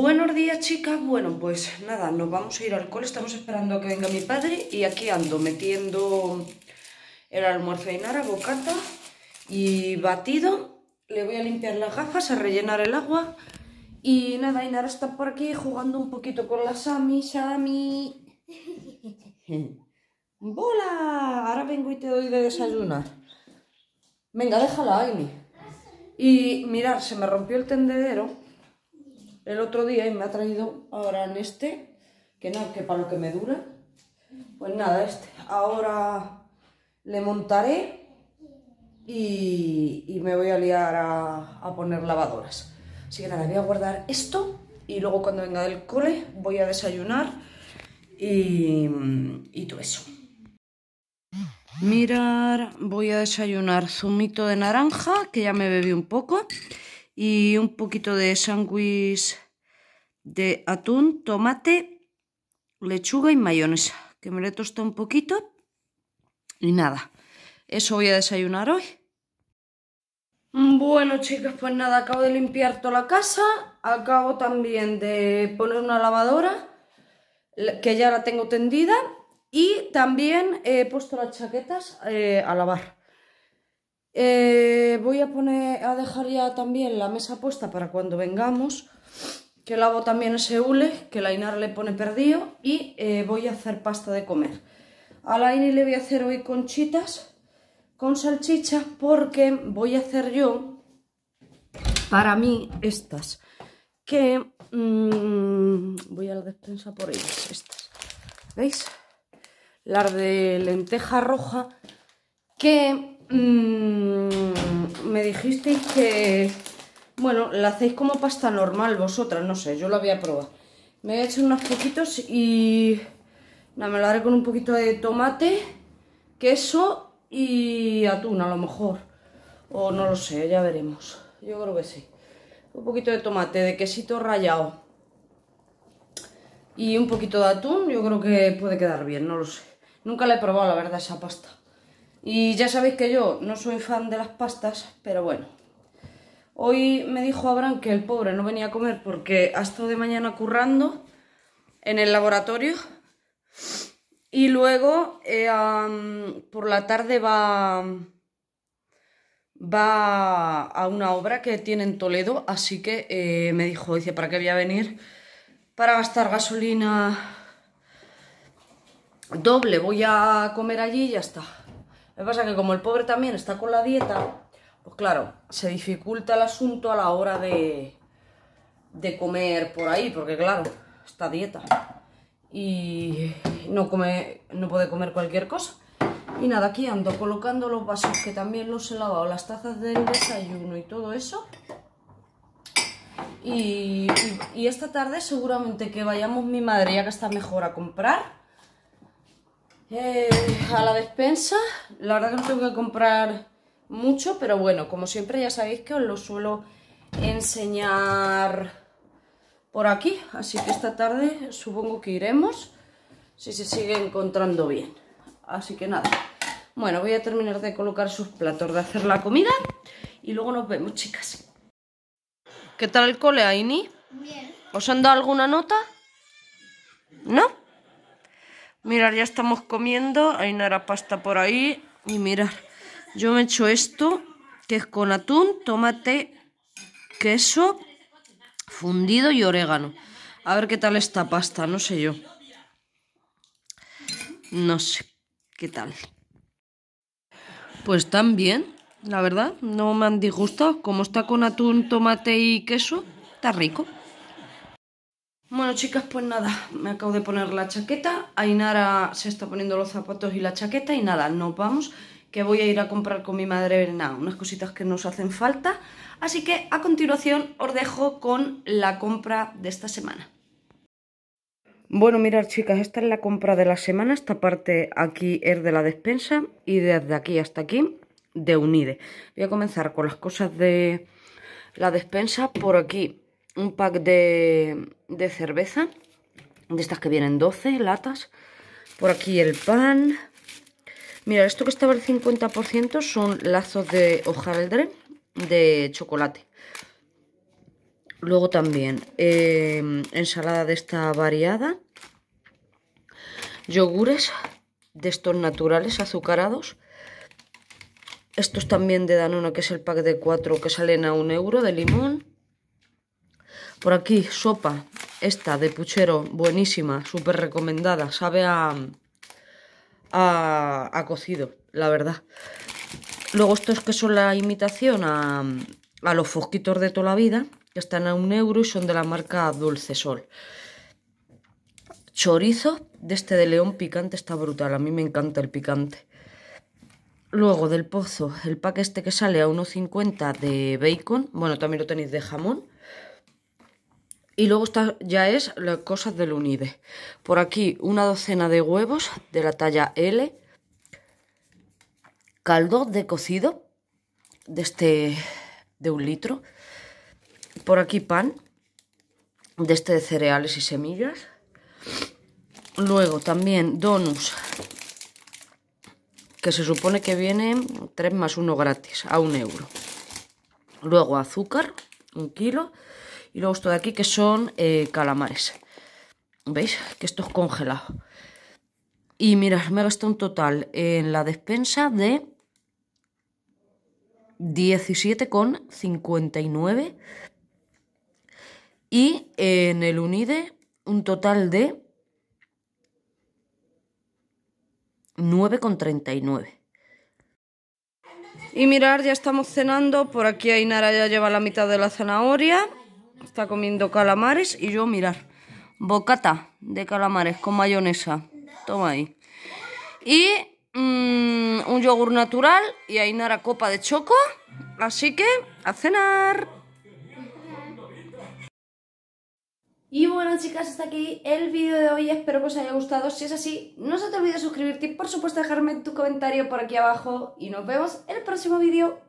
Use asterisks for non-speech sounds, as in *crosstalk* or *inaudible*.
Buenos días, chicas. Bueno, pues nada, nos vamos a ir al cole. Estamos esperando a que venga mi padre y aquí ando metiendo el almuerzo de Inara, bocata y batido. Le voy a limpiar las gafas, a rellenar el agua. Y nada, Inara está por aquí jugando un poquito con la Sami. Sami. *laughs* ¡Bola! Ahora vengo y te doy de desayunar. Venga, déjala, Amy. Y mirar, se me rompió el tendedero el otro día y me ha traído ahora en este, que no, que para lo que me dura. Pues nada, este. Ahora le montaré y, me voy a liar a, poner lavadoras. Así que nada, voy a guardar esto y luego cuando venga del cole voy a desayunar y, y todo eso. Mirar, voy a desayunar zumito de naranja, que ya me bebí un poco y un poquito de sándwich de atún, tomate, lechuga y mayonesa, que me le tosta un poquito y nada, eso voy a desayunar hoy. Bueno chicas, pues nada, acabo de limpiar toda la casa, acabo también de poner una lavadora, que ya la tengo tendida, y también he puesto las chaquetas eh, a lavar. Eh, voy a poner a dejar ya también la mesa puesta para cuando vengamos, que lavo también ese hule, que la ainar le pone perdido, y eh, voy a hacer pasta de comer. A la le voy a hacer hoy conchitas con salchicha, porque voy a hacer yo, para mí, estas, que mm, voy a la despensa por ellas, estas, ¿veis? Las de lenteja roja, que... Mm, me dijisteis que, bueno, la hacéis como pasta normal vosotras, no sé, yo la voy a probar. Me he hecho unos poquitos y, me lo haré con un poquito de tomate, queso y atún a lo mejor. O no lo sé, ya veremos. Yo creo que sí. Un poquito de tomate, de quesito rallado y un poquito de atún, yo creo que puede quedar bien, no lo sé. Nunca la he probado, la verdad, esa pasta. Y ya sabéis que yo no soy fan de las pastas, pero bueno. Hoy me dijo Abraham que el pobre no venía a comer porque ha estado de mañana currando en el laboratorio. Y luego eh, por la tarde va, va a una obra que tiene en Toledo, así que eh, me dijo, dice, ¿para qué voy a venir? Para gastar gasolina doble, voy a comer allí y ya está. Lo pasa que como el pobre también está con la dieta, pues claro, se dificulta el asunto a la hora de, comer por ahí, porque claro, está dieta. Y no, come, no puede comer cualquier cosa. Y nada, aquí ando colocando los vasos que también los he lavado, las tazas del desayuno y todo eso. y, esta tarde seguramente que vayamos mi madre, ya que está mejor, a comprar. Eh, a la despensa. La verdad que no tengo que comprar mucho, pero bueno, como siempre ya sabéis que os lo suelo enseñar por aquí. Así que esta tarde supongo que iremos si se sigue encontrando bien. Así que nada. Bueno, voy a terminar de colocar sus platos, de hacer la comida y luego nos vemos, chicas. ¿Qué tal el cole, Aini? Bien. ¿Os han dado alguna nota? ¿No? Mirad, ya estamos comiendo. Hay era pasta por ahí. Y mirad, yo me echo esto, que es con atún, tomate, queso, fundido y orégano. A ver qué tal esta pasta, no sé yo. No sé qué tal. Pues tan bien, la verdad. No me han disgustado. Como está con atún, tomate y queso, está rico. Bueno chicas, pues nada, me acabo de poner la chaqueta, Ainara se está poniendo los zapatos y la chaqueta y nada, nos vamos, que voy a ir a comprar con mi madre unas cositas que nos hacen falta, así que a continuación os dejo con la compra de esta semana. Bueno, mirad chicas, esta es la compra de la semana, esta parte aquí es de la despensa y desde aquí hasta aquí de Unide. Voy a comenzar con las cosas de la despensa por aquí un pack de, cerveza, de estas que vienen 12 latas. Por aquí el pan. Mira, esto que estaba el 50% son lazos de hojaldre de chocolate. Luego también em, ensalada de esta variada, yogures de estos naturales azucarados. Estos también de Danone, que es el pack de 4 que salen a un euro de limón. Por aquí, sopa. Esta de puchero, buenísima, súper recomendada. Sabe a, a, cocido, la verdad. Luego estos que son la imitación a, a los fosquitos de toda la vida, que están a un euro y son de la marca Dulce Sol. Chorizo de este de león picante está brutal, a mí me encanta el picante. Luego del pozo, el pack este que sale a 1,50 de bacon, bueno, también lo tenéis de jamón. Y luego está, ya es las cosas del UNIDE, Por aquí una docena de huevos de la talla L. Caldo de cocido de este de un litro. Por aquí pan de este de cereales y semillas. Luego también donuts que se supone que vienen 3 más 1 gratis a un euro. Luego azúcar, un kilo. Y luego esto de aquí que son eh, calamares. ¿Veis? Que esto es congelado. Y mirad, me gastado un total en la despensa de 17,59 y en el Unide un total de 9,39. Y mirar, ya estamos cenando. Por aquí Ainara ya lleva la mitad de la zanahoria está comiendo calamares y yo, mirar, bocata de calamares con mayonesa. Toma ahí. Y mm, un yogur natural y ahí nara copa de choco. Así que, a cenar. Y bueno chicas, hasta aquí el vídeo de hoy, espero que os haya gustado, si es así no se te olvide suscribirte y por supuesto dejarme tu comentario por aquí abajo y nos vemos el próximo vídeo.